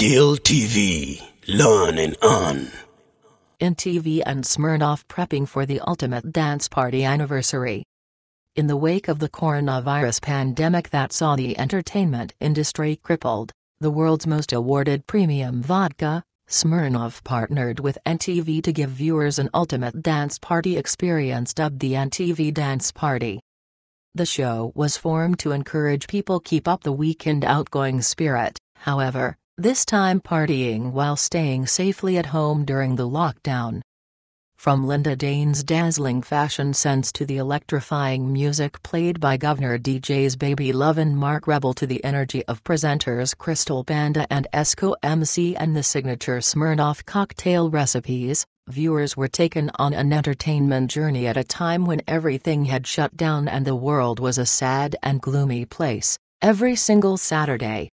Deal TV, learn and earn. In TV and Smirnoff prepping for the ultimate dance party anniversary. In the wake of the coronavirus pandemic that saw the entertainment industry crippled, the world's most awarded premium vodka, Smirnov partnered with NTV to give viewers an ultimate dance party experience dubbed the NTV Dance Party. The show was formed to encourage people keep up the weekend outgoing spirit, however, this time partying while staying safely at home during the lockdown. From Linda Dane's dazzling fashion sense to the electrifying music played by Governor DJ's Baby Love and Mark Rebel to the energy of presenters Crystal Banda and Esco MC and the signature Smirnoff cocktail recipes, viewers were taken on an entertainment journey at a time when everything had shut down and the world was a sad and gloomy place, every single Saturday.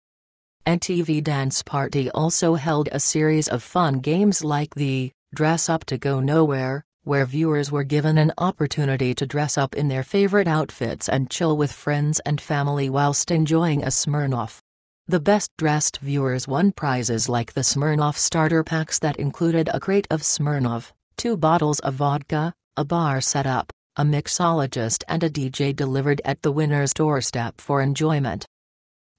NTV Dance Party also held a series of fun games like the Dress Up to Go Nowhere, where viewers were given an opportunity to dress up in their favorite outfits and chill with friends and family whilst enjoying a Smirnoff. The best dressed viewers won prizes like the Smirnoff starter packs that included a crate of Smirnoff, two bottles of vodka, a bar setup, a mixologist and a DJ delivered at the winner's doorstep for enjoyment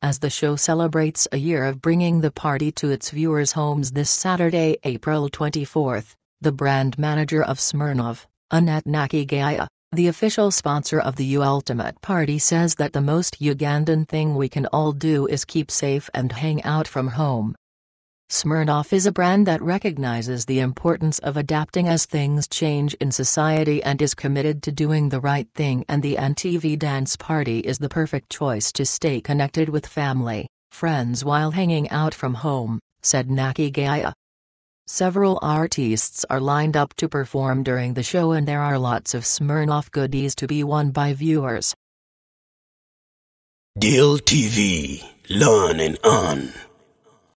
as the show celebrates a year of bringing the party to its viewers' homes this Saturday, April 24, the brand manager of Smirnov, Annette Nakigaya, the official sponsor of the U Ultimate Party says that the most Ugandan thing we can all do is keep safe and hang out from home. Smirnoff is a brand that recognizes the importance of adapting as things change in society and is committed to doing the right thing and the MTV Dance Party is the perfect choice to stay connected with family, friends while hanging out from home, said Naki Gaya. Several artists are lined up to perform during the show and there are lots of Smirnoff goodies to be won by viewers. Deal TV, learn and earn.